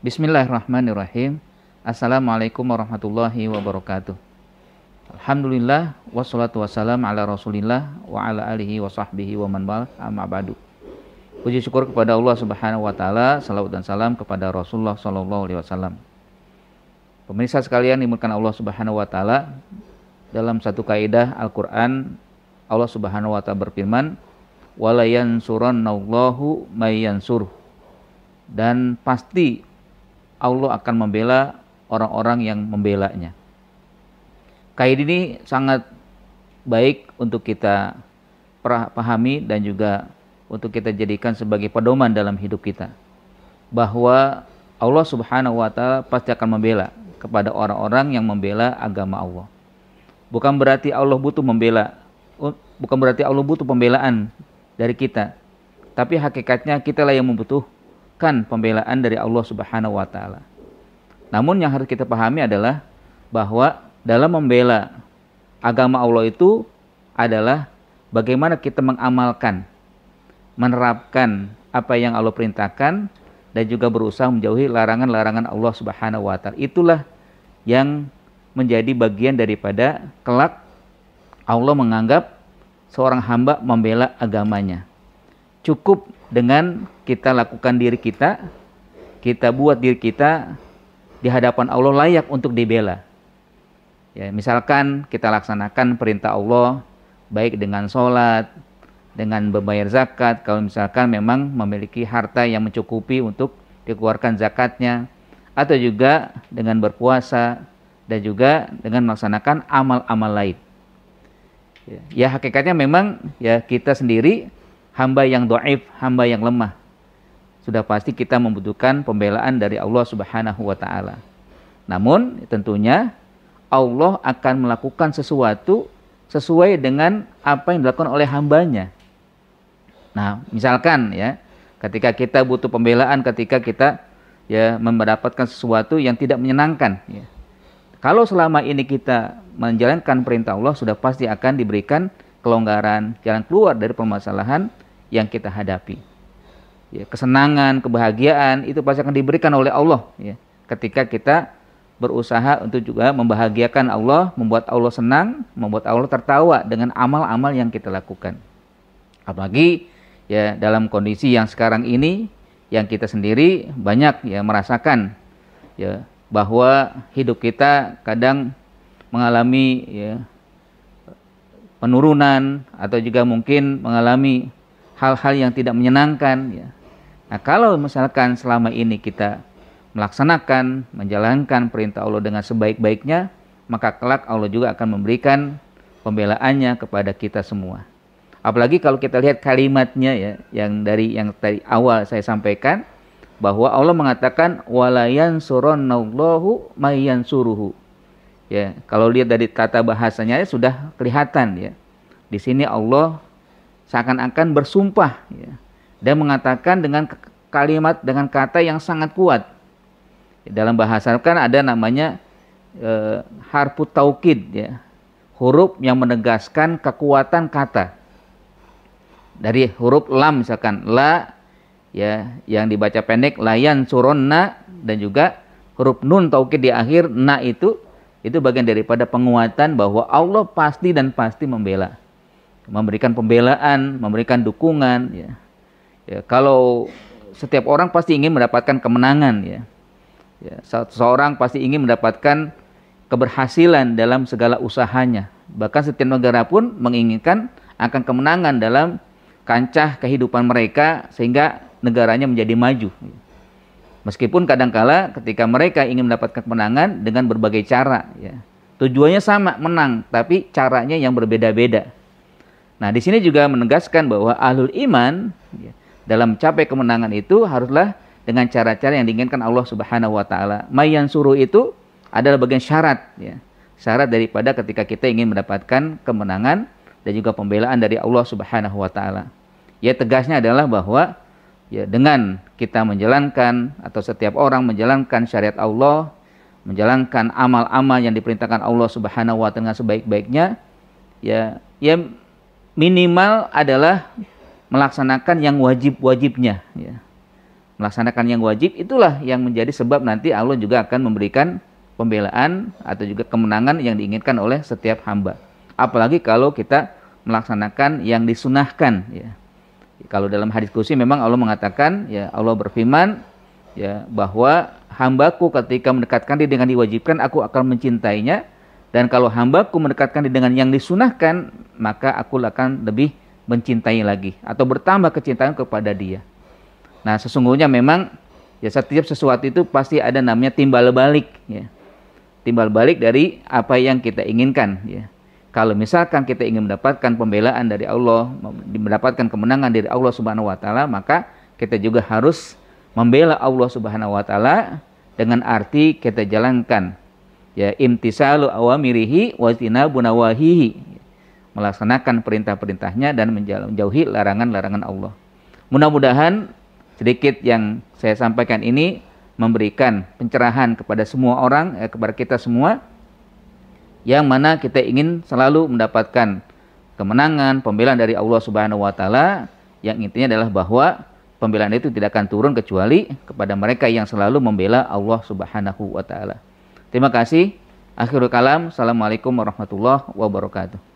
Bismillahirrahmanirrahim. Assalamualaikum warahmatullahi wabarakatuh. Alhamdulillah wassalatu wassalam ala Rasulillah wa ala alihi wa sahbihi wa man amma ba'du. Puji syukur kepada Allah Subhanahu wa taala, salawat dan salam kepada Rasulullah sallallahu alaihi wasallam. Pemirsa sekalian dimurkan Allah Subhanahu wa taala dalam satu kaidah Al-Qur'an Allah Subhanahu wa taala berfirman, "Walayansurannallahu mayyansur." Dan pasti Allah akan membela orang-orang yang membelanya. Kaid ini sangat baik untuk kita pahami dan juga untuk kita jadikan sebagai pedoman dalam hidup kita. Bahwa Allah Subhanahu wa taala pasti akan membela kepada orang-orang yang membela agama Allah. Bukan berarti Allah butuh membela, bukan berarti Allah butuh pembelaan dari kita. Tapi hakikatnya kitalah yang membutuh mendapatkan pembelaan dari Allah Subhanahu wa taala. Namun yang harus kita pahami adalah bahwa dalam membela agama Allah itu adalah bagaimana kita mengamalkan, menerapkan apa yang Allah perintahkan dan juga berusaha menjauhi larangan-larangan Allah Subhanahu wa taala. Itulah yang menjadi bagian daripada kelak Allah menganggap seorang hamba membela agamanya cukup dengan kita lakukan diri kita, kita buat diri kita di hadapan Allah layak untuk dibela. Ya, misalkan kita laksanakan perintah Allah baik dengan sholat, dengan membayar zakat, kalau misalkan memang memiliki harta yang mencukupi untuk dikeluarkan zakatnya, atau juga dengan berpuasa dan juga dengan melaksanakan amal-amal lain. Ya, ya hakikatnya memang ya kita sendiri hamba yang doaif, hamba yang lemah. Sudah pasti kita membutuhkan pembelaan dari Allah Subhanahu wa taala. Namun tentunya Allah akan melakukan sesuatu sesuai dengan apa yang dilakukan oleh hambanya. Nah, misalkan ya, ketika kita butuh pembelaan, ketika kita ya mendapatkan sesuatu yang tidak menyenangkan. Ya. Kalau selama ini kita menjalankan perintah Allah, sudah pasti akan diberikan kelonggaran jalan keluar dari permasalahan yang kita hadapi. Ya, kesenangan, kebahagiaan itu pasti akan diberikan oleh Allah ya, ketika kita berusaha untuk juga membahagiakan Allah, membuat Allah senang, membuat Allah tertawa dengan amal-amal yang kita lakukan. Apalagi ya dalam kondisi yang sekarang ini yang kita sendiri banyak ya merasakan ya bahwa hidup kita kadang mengalami ya penurunan atau juga mungkin mengalami hal-hal yang tidak menyenangkan ya. Nah, kalau misalkan selama ini kita melaksanakan, menjalankan perintah Allah dengan sebaik-baiknya, maka kelak Allah juga akan memberikan pembelaannya kepada kita semua. Apalagi kalau kita lihat kalimatnya ya, yang dari yang tadi awal saya sampaikan bahwa Allah mengatakan walayan suronnallahu mayan suruhu. Ya, kalau lihat dari kata bahasanya ya, sudah kelihatan ya. Di sini Allah seakan-akan bersumpah ya, dan mengatakan dengan kalimat dengan kata yang sangat kuat. Dalam bahasa kan ada namanya e, harfu taukid ya. Huruf yang menegaskan kekuatan kata. Dari huruf lam misalkan la ya yang dibaca pendek layan suronna dan juga huruf nun taukid di akhir na itu itu bagian daripada penguatan bahwa Allah pasti dan pasti membela memberikan pembelaan, memberikan dukungan. Ya. Ya, kalau setiap orang pasti ingin mendapatkan kemenangan, ya. ya seorang pasti ingin mendapatkan keberhasilan dalam segala usahanya. Bahkan setiap negara pun menginginkan akan kemenangan dalam kancah kehidupan mereka sehingga negaranya menjadi maju. Meskipun kadangkala ketika mereka ingin mendapatkan kemenangan dengan berbagai cara, ya. tujuannya sama menang, tapi caranya yang berbeda-beda Nah, di sini juga menegaskan bahwa ahlul iman ya, dalam capai kemenangan itu haruslah dengan cara-cara yang diinginkan Allah Subhanahu wa taala. Mayan suruh itu adalah bagian syarat ya. Syarat daripada ketika kita ingin mendapatkan kemenangan dan juga pembelaan dari Allah Subhanahu wa taala. Ya tegasnya adalah bahwa ya dengan kita menjalankan atau setiap orang menjalankan syariat Allah, menjalankan amal-amal yang diperintahkan Allah Subhanahu wa taala sebaik-baiknya ya ya minimal adalah melaksanakan yang wajib-wajibnya ya. Melaksanakan yang wajib itulah yang menjadi sebab nanti Allah juga akan memberikan pembelaan atau juga kemenangan yang diinginkan oleh setiap hamba. Apalagi kalau kita melaksanakan yang disunahkan ya. Kalau dalam hadis kursi memang Allah mengatakan ya Allah berfirman ya bahwa hambaku ketika mendekatkan diri dengan diwajibkan aku akan mencintainya dan kalau hambaku mendekatkan diri dengan yang disunahkan, maka aku akan lebih mencintai lagi atau bertambah kecintaan kepada dia. Nah sesungguhnya memang ya setiap sesuatu itu pasti ada namanya timbal balik ya. Timbal balik dari apa yang kita inginkan ya. Kalau misalkan kita ingin mendapatkan pembelaan dari Allah, mendapatkan kemenangan dari Allah Subhanahu wa taala, maka kita juga harus membela Allah Subhanahu wa taala dengan arti kita jalankan ya imtisalu awamirihi mirihi bunawahihi melaksanakan perintah-perintahnya dan menjauhi larangan-larangan Allah. Mudah-mudahan sedikit yang saya sampaikan ini memberikan pencerahan kepada semua orang, eh, kepada kita semua, yang mana kita ingin selalu mendapatkan kemenangan, pembelaan dari Allah Subhanahu wa Ta'ala, yang intinya adalah bahwa pembelaan itu tidak akan turun kecuali kepada mereka yang selalu membela Allah Subhanahu wa Ta'ala. Terima kasih. Akhirul kalam. Assalamualaikum warahmatullahi wabarakatuh.